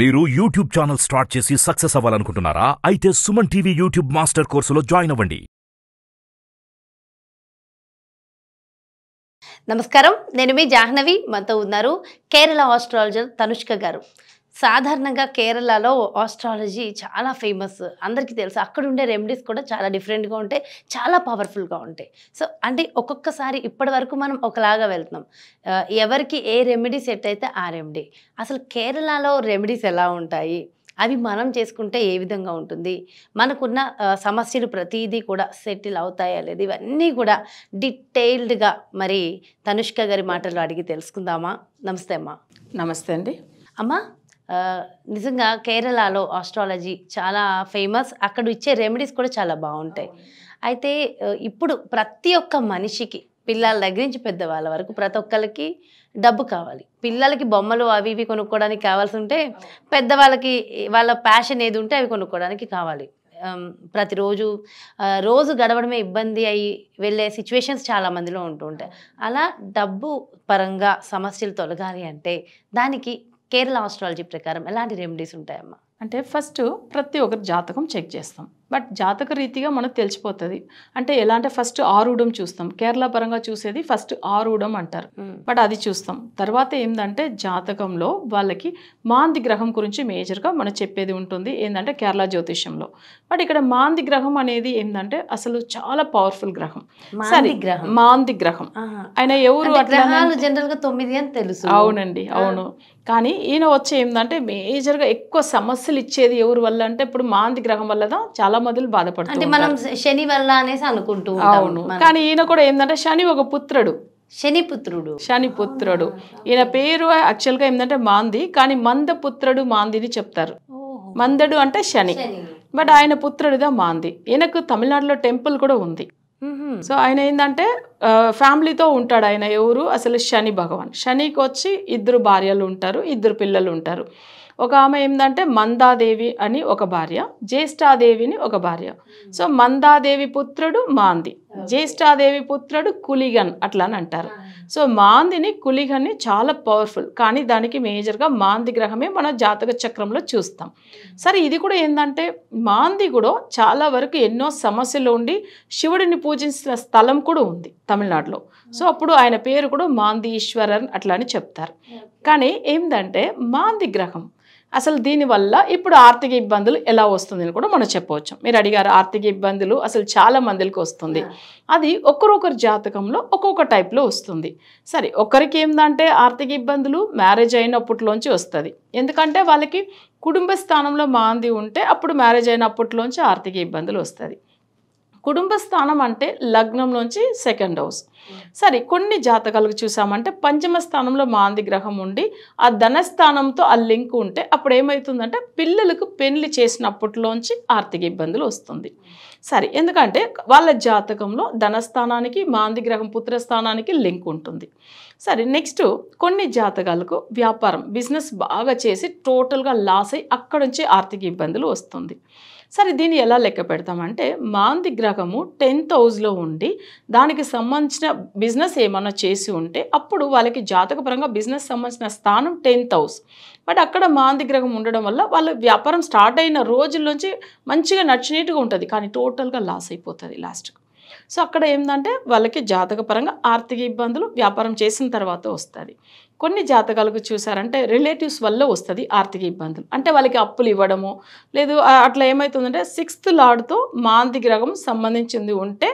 మీరు YouTube channel start చేసి success అవ్వాలనుకుంటున్నారా అయితే సుమన్ టీవీ యూట్యూబ్ మాస్టర్ కోర్సులో జాయిన్ అవ్వండి నమస్కారం నేను మీ జాహ్నవి మనతో ఉన్నారు కేరళ ఆస్ట్రాలజర్ తనుష్క గారు సాధారణంగా కేరళలో ఆస్ట్రాలజీ చాలా ఫేమస్ అందరికీ తెలుసు అక్కడ ఉండే రెమెడీస్ కూడా చాలా డిఫరెంట్గా ఉంటాయి చాలా పవర్ఫుల్గా ఉంటాయి సో అంటే ఒక్కొక్కసారి ఇప్పటి వరకు మనం ఒకలాగా వెళ్తున్నాం ఎవరికి ఏ రెమెడీ సెట్ అయితే ఆ రెమెడీ అసలు కేరళలో రెమెడీస్ ఎలా ఉంటాయి అవి మనం చేసుకుంటే ఏ విధంగా ఉంటుంది మనకున్న సమస్యలు ప్రతిదీ కూడా సెటిల్ అవుతాయి అనేది ఇవన్నీ కూడా డీటెయిల్డ్గా మరి తనుష్క గారి మాటలు అడిగి తెలుసుకుందామా నమస్తే అమ్మా నమస్తే అండి అమ్మా నిజంగా కేరళలో ఆస్ట్రాలజీ చాలా ఫేమస్ అక్కడ ఇచ్చే రెమెడీస్ కూడా చాలా బాగుంటాయి అయితే ఇప్పుడు ప్రతి ఒక్క మనిషికి పిల్లల దగ్గర నుంచి పెద్దవాళ్ళ వరకు ప్రతి ఒక్కరికి డబ్బు కావాలి పిల్లలకి బొమ్మలు అవి ఇవి కొనుక్కోవడానికి కావాల్సి ఉంటే పెద్దవాళ్ళకి వాళ్ళ ప్యాషన్ ఏది ఉంటే అవి కొనుక్కోవడానికి కావాలి ప్రతిరోజు రోజు గడవడమే ఇబ్బంది అయ్యి వెళ్ళే సిచ్యువేషన్స్ చాలా మందిలో ఉంటుంటాయి అలా డబ్బు పరంగా సమస్యలు తొలగాలి అంటే దానికి కేరళ ఆస్ట్రాలజీ ప్రకారం ఎలాంటి రెమెడీస్ ఉంటాయమ్మా అంటే ఫస్ట్ ప్రతి ఒక్కరి జాతకం చెక్ చేస్తాం బట్ జాతక రీతిగా మనకు తెలిసిపోతుంది అంటే ఎలా అంటే ఫస్ట్ ఆరుడం చూస్తాం కేరళ పరంగా చూసేది ఫస్ట్ ఆరుడం అంటారు బట్ అది చూస్తాం తర్వాత ఏంటంటే జాతకంలో వాళ్ళకి మాంది గ్రహం గురించి మేజర్గా మనం చెప్పేది ఉంటుంది ఏంటంటే కేరళ జ్యోతిష్యంలో బట్ ఇక్కడ మాంది గ్రహం అనేది ఏంటంటే అసలు చాలా పవర్ఫుల్ గ్రహం సరే గ్రహం మాంది గ్రహం ఆయన ఎవరు జనరల్ గా తొమ్మిది అని తెలుసు అవునండి అవును కానీ ఈయన వచ్చి ఏంటంటే మేజర్గా ఎక్కువ సమస్యలు ఇచ్చేది ఎవరు వల్ల అంటే ఇప్పుడు మాంది గ్రహం వల్లదా చాలా చాలా బాధపడుతుంది మనం శని వల్ల అనేసి అనుకుంటూ అవును కానీ ఈయన కూడా ఏంటంటే శని ఒక పుత్రుడు శనిపుత్రుడు శనిపుత్రుడు ఈయన పేరు యాక్చువల్ గా ఏంటంటే మాంది కానీ మంద పుత్రుడు మాందిని చెప్తారు మందడు అంటే శని బట్ ఆయన పుత్రుడిదా మాంది ఈయనకు తమిళనాడులో టెంపుల్ కూడా ఉంది సో ఆయన ఏంటంటే ఫ్యామిలీతో ఉంటాడు ఆయన ఎవరు అసలు శని భగవాన్ శనికి వచ్చి ఇద్దరు భార్యలు ఉంటారు ఇద్దరు పిల్లలు ఉంటారు ఒక ఆమె ఏంటంటే మందాదేవి అని ఒక భార్య జ్యేష్ఠాదేవిని ఒక భార్య సో మందాదేవి పుత్రుడు మాంది జ్యేష్ఠాదేవి పుత్రుడు కులిగన్ అట్లా అని అంటారు సో మాందిని కులిగన్ని చాలా పవర్ఫుల్ కానీ దానికి మేజర్గా మాంది గ్రహమే మన జాతక చక్రంలో చూస్తాం సరే ఇది కూడా ఏంటంటే మాంది కూడా చాలా వరకు ఎన్నో సమస్యలు ఉండి శివుడిని పూజించిన స్థలం కూడా ఉంది తమిళనాడులో సో అప్పుడు ఆయన పేరు కూడా మాంది ఈశ్వరన్ అట్లా అని చెప్తారు కానీ ఏంటంటే మాంది గ్రహం అసలు దీనివల్ల ఇప్పుడు ఆర్థిక ఇబ్బందులు ఎలా వస్తుందని కూడా మనం చెప్పవచ్చు మీరు అడిగారు ఆర్థిక ఇబ్బందులు అసలు చాలా మందికి వస్తుంది అది ఒకరొకరు జాతకంలో ఒక్కొక్క టైప్లో వస్తుంది సరే ఒకరికి ఏంటంటే ఆర్థిక ఇబ్బందులు మ్యారేజ్ అయినప్పటిలోంచి వస్తుంది ఎందుకంటే వాళ్ళకి కుటుంబ స్థానంలో మాంది ఉంటే అప్పుడు మ్యారేజ్ అయినప్పటిలోంచి ఆర్థిక ఇబ్బందులు వస్తుంది కుటుంబ స్థానం అంటే లగ్నం నుంచి సెకండ్ హౌస్ సరే కొన్ని జాతకాలకు చూసామంటే పంచమ స్థానంలో మాంది గ్రహం ఉండి ఆ ధనస్థానంతో ఆ లింక్ ఉంటే అప్పుడు ఏమవుతుందంటే పిల్లలకు పెళ్లి చేసినప్పటిలోంచి ఆర్థిక ఇబ్బందులు వస్తుంది సరే ఎందుకంటే వాళ్ళ జాతకంలో ధనస్థానానికి మాంది గ్రహం పుత్రస్థానానికి లింక్ ఉంటుంది సరే నెక్స్ట్ కొన్ని జాతకాలకు వ్యాపారం బిజినెస్ బాగా చేసి టోటల్గా లాస్ అయ్యి అక్కడ నుంచి ఆర్థిక ఇబ్బందులు వస్తుంది సరే దీన్ని ఎలా లెక్క పెడతామంటే మాంది గ్రహము టెన్త్ హౌస్లో ఉండి దానికి సంబంధించిన బిజినెస్ ఏమన్నా చేసి ఉంటే అప్పుడు వాళ్ళకి జాతకపరంగా బిజినెస్ సంబంధించిన స్థానం టెన్త్ హౌస్ బట్ అక్కడ మాంది గ్రహం ఉండడం వల్ల వాళ్ళ వ్యాపారం స్టార్ట్ అయిన రోజుల్లోంచి మంచిగా నచ్చినట్టుగా ఉంటుంది కానీ టోటల్గా లాస్ అయిపోతుంది లాస్ట్కి సో అక్కడ ఏంటంటే వాళ్ళకి జాతకపరంగా ఆర్థిక ఇబ్బందులు వ్యాపారం చేసిన తర్వాత వస్తుంది కొన్ని జాతకాలకు చూసారంటే రిలేటివ్స్ వల్ల వస్తుంది ఆర్థిక ఇబ్బందులు అంటే వాళ్ళకి అప్పులు ఇవ్వడము లేదు అట్లా ఏమవుతుందంటే సిక్స్త్ లాడ్తో మాందికి రకం సంబంధించింది ఉంటే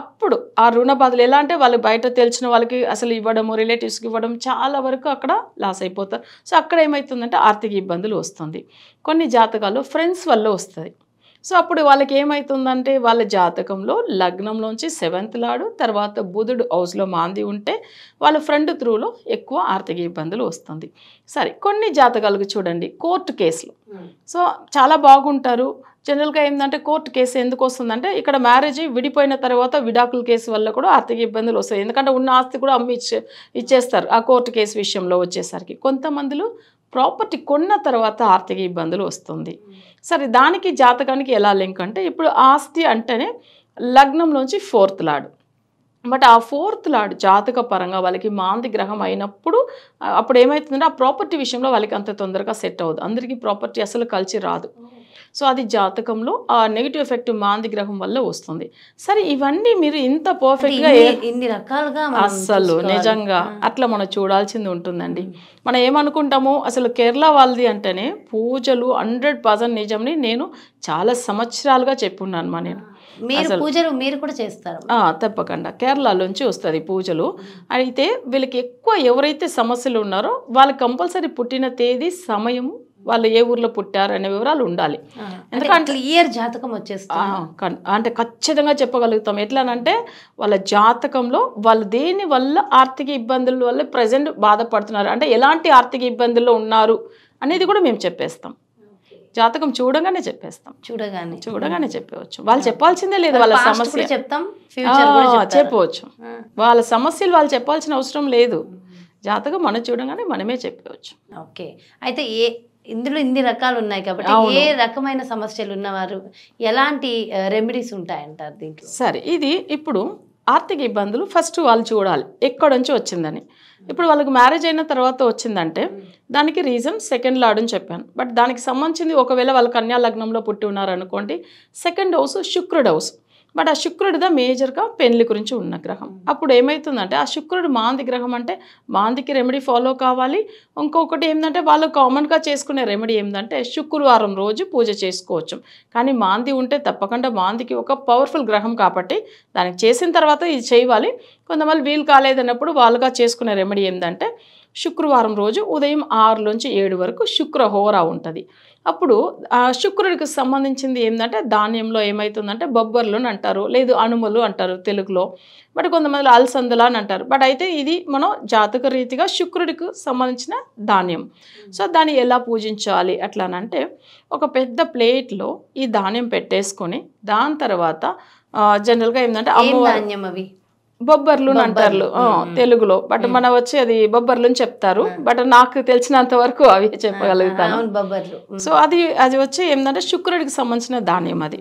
అప్పుడు ఆ రుణ బాధలు ఎలా అంటే వాళ్ళు బయట తెలిసిన వాళ్ళకి అసలు ఇవ్వడము రిలేటివ్స్కి ఇవ్వడం చాలా వరకు అక్కడ లాస్ అయిపోతారు సో అక్కడ ఏమవుతుందంటే ఆర్థిక ఇబ్బందులు వస్తుంది కొన్ని జాతకాలు ఫ్రెండ్స్ వల్ల వస్తుంది సో అప్పుడు వాళ్ళకి ఏమవుతుందంటే వాళ్ళ జాతకంలో లగ్నంలోంచి సెవెంత్ లాడు తర్వాత బుధుడు హౌస్లో మాంది ఉంటే వాళ్ళ ఫ్రెండ్ త్రూలో ఎక్కువ ఆర్థిక ఇబ్బందులు వస్తుంది సరే కొన్ని జాతకాలకు చూడండి కోర్టు కేసులు సో చాలా బాగుంటారు జనరల్గా ఏంటంటే కోర్టు కేసు ఎందుకు వస్తుందంటే ఇక్కడ మ్యారేజ్ విడిపోయిన తర్వాత విడాకుల కేసు వల్ల కూడా ఆర్థిక ఇబ్బందులు వస్తాయి ఎందుకంటే ఉన్న ఆస్తి కూడా అమ్మి ఇచ్చే ఇచ్చేస్తారు ఆ కోర్టు కేసు విషయంలో వచ్చేసరికి కొంతమందిలో ప్రాపర్టీ కొన్న తర్వాత ఆర్థిక ఇబ్బందులు వస్తుంది సరే దానికి జాతకానికి ఎలా లింక్ అంటే ఇప్పుడు ఆస్తి అంటేనే లగ్నంలోంచి ఫోర్త్ లాడు బట్ ఆ ఫోర్త్ లాడ్ జాతక పరంగా వాళ్ళకి మాంది గ్రహం అయినప్పుడు అప్పుడు ఏమవుతుందంటే ఆ ప్రాపర్టీ విషయంలో వాళ్ళకి అంత తొందరగా సెట్ అవ్వదు అందరికీ ప్రాపర్టీ అసలు కలిసి రాదు సో అది జాతకంలో ఆ నెగిటివ్ ఎఫెక్ట్ మాంది గ్రహం వల్ల వస్తుంది సరే ఇవన్నీ మీరు ఇంత గా ఇన్ని రకాలుగా అస్సలు నిజంగా అట్లా మనం చూడాల్సింది ఉంటుందండి మనం ఏమనుకుంటామో అసలు కేరళ వాళ్ళది అంటేనే పూజలు హండ్రెడ్ పర్సెంట్ నిజంని నేను చాలా సంవత్సరాలుగా చెప్పున్నాను మా నేను మీరు పూజలు మీరు కూడా చేస్తారు తప్పకుండా కేరళలోంచి వస్తుంది పూజలు అయితే వీళ్ళకి ఎక్కువ ఎవరైతే సమస్యలు ఉన్నారో వాళ్ళకి కంపల్సరీ పుట్టిన తేదీ సమయము వాళ్ళు ఏ ఊర్లో పుట్టారు అనే వివరాలు ఉండాలి ఎందుకంటే ఇయర్ జాతకం వచ్చేస్తా అంటే ఖచ్చితంగా చెప్పగలుగుతాం ఎట్లానంటే వాళ్ళ జాతకంలో వాళ్ళు దేని వల్ల ఆర్థిక ఇబ్బందుల వల్ల ప్రజెంట్ బాధపడుతున్నారు అంటే ఎలాంటి ఆర్థిక ఇబ్బందుల్లో ఉన్నారు అనేది కూడా మేము చెప్పేస్తాం జాతకం చూడగానే చెప్పేస్తాం చూడగానే చూడగానే చెప్పవచ్చు వాళ్ళు చెప్పాల్సిందే లేదు వాళ్ళ సమస్య చెప్తాం చెప్పవచ్చు వాళ్ళ సమస్యలు వాళ్ళు చెప్పాల్సిన అవసరం లేదు జాతకం మనం చూడగానే మనమే చెప్పవచ్చు ఓకే అయితే ఏ ఇందులో ఇన్ని రకాలు ఉన్నాయి కాబట్టి ఏ రకమైన సమస్యలు ఉన్నవారు ఎలాంటి రెమెడీస్ ఉంటాయంటారు దీంట్లో సరే ఇది ఇప్పుడు ఆర్థిక ఇబ్బందులు ఫస్ట్ వాళ్ళు చూడాలి ఎక్కడ నుంచి వచ్చిందని ఇప్పుడు వాళ్ళకి మ్యారేజ్ అయిన తర్వాత వచ్చిందంటే దానికి రీజన్ సెకండ్ లాడ్ అని చెప్పాను బట్ దానికి సంబంధించింది ఒకవేళ వాళ్ళ కన్యా లగ్నంలో పుట్టి ఉన్నారనుకోండి సెకండ్ హౌస్ శుక్రుడు హౌస్ బట్ ఆ శుక్రుడిదా మేజర్గా పెళ్లి గురించి ఉన్న గ్రహం అప్పుడు ఏమవుతుందంటే ఆ శుక్రుడు మాంది గ్రహం అంటే మాందికి రెమెడీ ఫాలో కావాలి ఇంకొకటి ఏంటంటే వాళ్ళు కామన్గా చేసుకునే రెమెడీ ఏంటంటే శుక్రవారం రోజు పూజ చేసుకోవచ్చు కానీ మాంది ఉంటే తప్పకుండా మాందికి ఒక పవర్ఫుల్ గ్రహం కాబట్టి దానికి చేసిన తర్వాత ఇది చేయాలి కొంతమంది వీలు కాలేదన్నప్పుడు వాళ్ళుగా చేసుకునే రెమెడీ ఏంటంటే శుక్రవారం రోజు ఉదయం ఆరు నుంచి ఏడు వరకు శుక్రహోర ఉంటుంది అప్పుడు శుక్రుడికి సంబంధించింది ఏంటంటే ధాన్యంలో ఏమవుతుందంటే బొబ్బర్లు అని అంటారు లేదు అనుమలు అంటారు తెలుగులో బట్ కొంతమంది అలసందులు అని అంటారు బట్ అయితే ఇది మనం జాతక రీతిగా శుక్రుడికి సంబంధించిన ధాన్యం సో దాన్ని ఎలా పూజించాలి అట్లా అంటే ఒక పెద్ద ప్లేట్లో ఈ ధాన్యం పెట్టేసుకొని దాని తర్వాత జనరల్గా ఏంటంటే అమ్మవారి బొబ్బర్లు అంటారు తెలుగులో బట్ మన వచ్చి అది బొబ్బర్లు అని చెప్తారు బట్ నాకు తెలిసినంత వరకు అవి చెప్పగలుగుతాను సో అది అది వచ్చి ఏంటంటే శుక్రుడికి సంబంధించిన ధాన్యం అది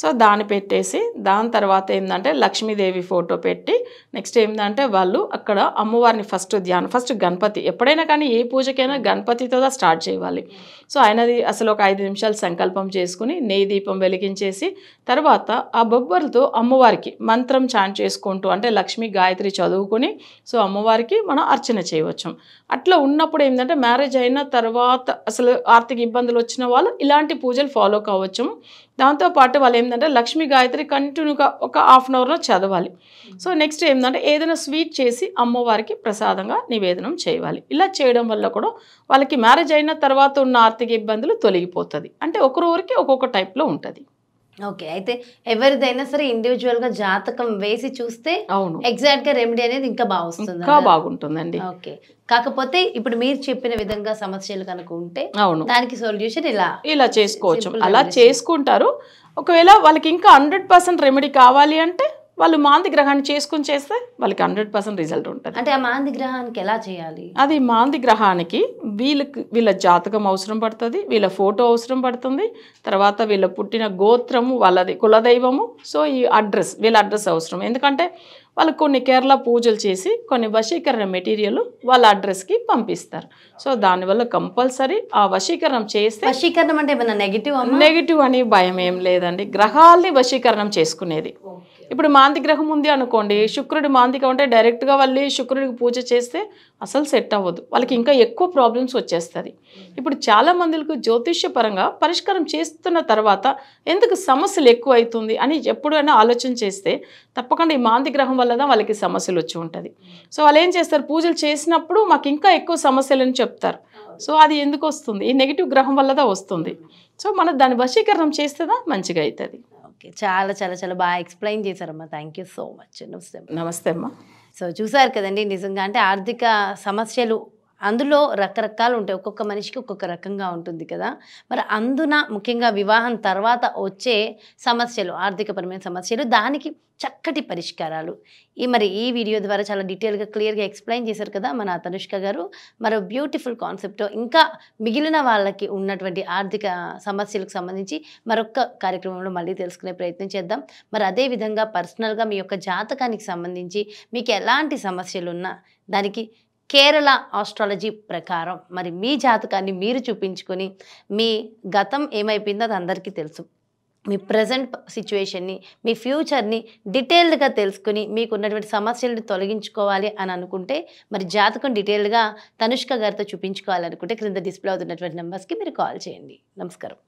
సో దాన్ని పెట్టేసి దాని తర్వాత ఏంటంటే లక్ష్మీదేవి ఫోటో పెట్టి నెక్స్ట్ ఏంటంటే వాళ్ళు అక్కడ అమ్మవారిని ఫస్ట్ ధ్యానం ఫస్ట్ గణపతి ఎప్పుడైనా కానీ ఏ పూజకైనా గణపతితో స్టార్ట్ చేయాలి సో ఆయనది అసలు ఒక ఐదు నిమిషాలు సంకల్పం చేసుకుని నెయ్యి దీపం వెలిగించేసి తర్వాత ఆ బొబ్బర్లతో అమ్మవారికి మంత్రం ఛాన్ చేసుకుంటూ అంటే లక్ష్మీ గాయత్రి చదువుకుని సో అమ్మవారికి మనం అర్చన చేయవచ్చు అట్లా ఉన్నప్పుడు ఏంటంటే మ్యారేజ్ అయిన తర్వాత అసలు ఆర్థిక ఇబ్బందులు వచ్చిన వాళ్ళు ఇలాంటి పూజలు ఫాలో కావచ్చు దాంతోపాటు వాళ్ళు ఏంటంటే లక్ష్మీ గాయత్రి కంటిన్యూగా ఒక హాఫ్ అన్ అవర్లో చదవాలి సో నెక్స్ట్ ఏంటంటే ఏదైనా స్వీట్ చేసి అమ్మవారికి ప్రసాదంగా నివేదనం చేయాలి ఇలా చేయడం వల్ల కూడా వాళ్ళకి మ్యారేజ్ అయిన తర్వాత ఉన్న ఆర్థిక ఇబ్బందులు తొలగిపోతుంది అంటే ఒకరు ఒక్కొక్క టైప్లో ఉంటుంది ఓకే అయితే ఎవరిదైనా సరే ఇండివిజువల్ గా జాతకం వేసి చూస్తే అవును ఎగ్జాక్ట్ గా రెమెడీ అనేది ఇంకా బాగా వస్తుంది బాగుంటుందండి ఓకే కాకపోతే ఇప్పుడు మీరు చెప్పిన విధంగా సమస్యలు కనుక ఉంటే అవును దానికి సొల్యూషన్ ఇలా ఇలా చేసుకోవచ్చు అలా చేసుకుంటారు ఒకవేళ వాళ్ళకి ఇంకా హండ్రెడ్ పర్సెంట్ రెమెడీ కావాలి అంటే వాళ్ళు మాంది గ్రహాన్ని చేసుకుని చేస్తే వాళ్ళకి హండ్రెడ్ పర్సెంట్ రిజల్ట్ ఉంటుంది అంటే ఆ మాంది గ్రహానికి ఎలా చేయాలి అది మాంది గ్రహానికి వీళ్ళకి వీళ్ళ జాతకం అవసరం పడుతుంది వీళ్ళ ఫోటో అవసరం పడుతుంది తర్వాత వీళ్ళ పుట్టిన గోత్రము వాళ్ళది కులదైవము సో ఈ అడ్రస్ వీళ్ళ అడ్రస్ అవసరం ఎందుకంటే వాళ్ళు కొన్ని కేరళ పూజలు చేసి కొన్ని వశీకరణ మెటీరియల్ వాళ్ళ అడ్రస్కి పంపిస్తారు సో దానివల్ల కంపల్సరీ ఆ వశీకరణం చేస్తే వశీకరణం అంటే ఏమైనా నెగిటివ్ నెగిటివ్ అనే భయం ఏం లేదండి గ్రహాల్ని వశీకరణం చేసుకునేది ఇప్పుడు మాంతి గ్రహం ఉంది అనుకోండి శుక్రుడు మాంతిక ఉంటే డైరెక్ట్గా వాళ్ళు శుక్రుడికి పూజ చేస్తే అసలు సెట్ అవ్వదు వాళ్ళకి ఇంకా ఎక్కువ ప్రాబ్లమ్స్ వచ్చేస్తుంది ఇప్పుడు చాలా మందికి జ్యోతిష్యపరంగా పరిష్కారం చేస్తున్న తర్వాత ఎందుకు సమస్యలు ఎక్కువ అవుతుంది అని ఎప్పుడైనా ఆలోచన చేస్తే తప్పకుండా ఈ మాంతి గ్రహం వల్ల వాళ్ళకి సమస్యలు వచ్చి ఉంటుంది సో వాళ్ళు ఏం చేస్తారు పూజలు చేసినప్పుడు మాకు ఇంకా ఎక్కువ సమస్యలని చెప్తారు సో అది ఎందుకు వస్తుంది ఈ నెగిటివ్ గ్రహం వల్లదా వస్తుంది సో మనం దాన్ని వశీకరణం చేస్తేదా మంచిగా అవుతుంది ఓకే చాలా చాలా చాలా బాగా ఎక్స్ప్లెయిన్ చేశారమ్మా థ్యాంక్ యూ సో మచ్ నమస్తే నమస్తే అమ్మా సో చూసారు కదండి నిజంగా అంటే ఆర్థిక సమస్యలు అందులో రకరకాలు ఉంటాయి ఒక్కొక్క మనిషికి ఒక్కొక్క రకంగా ఉంటుంది కదా మరి అందున ముఖ్యంగా వివాహం తర్వాత వచ్చే సమస్యలు ఆర్థికపరమైన సమస్యలు దానికి చక్కటి పరిష్కారాలు ఈ మరి ఈ వీడియో ద్వారా చాలా డీటెయిల్గా క్లియర్గా ఎక్స్ప్లెయిన్ చేశారు కదా మన తనుష్క గారు మరో బ్యూటిఫుల్ కాన్సెప్ట్ ఇంకా మిగిలిన వాళ్ళకి ఉన్నటువంటి ఆర్థిక సమస్యలకు సంబంధించి మరొక కార్యక్రమంలో మళ్ళీ తెలుసుకునే ప్రయత్నం చేద్దాం మరి అదేవిధంగా పర్సనల్గా మీ యొక్క జాతకానికి సంబంధించి మీకు ఎలాంటి సమస్యలు ఉన్నా దానికి కేరళ ఆస్ట్రాలజీ ప్రకారం మరి మీ జాతకాన్ని మీరు చూపించుకొని మీ గతం ఏమైపోయిందో అది అందరికీ తెలుసు మీ ప్రజెంట్ సిచ్యువేషన్ని మీ ఫ్యూచర్ని డీటెయిల్డ్గా తెలుసుకుని మీకు ఉన్నటువంటి సమస్యలను తొలగించుకోవాలి అని అనుకుంటే మరి జాతకం డీటెయిల్డ్గా తనుష్క గారితో చూపించుకోవాలనుకుంటే క్రింద డిస్ప్లే అవుతున్నటువంటి నెంబర్స్కి మీరు కాల్ చేయండి నమస్కారం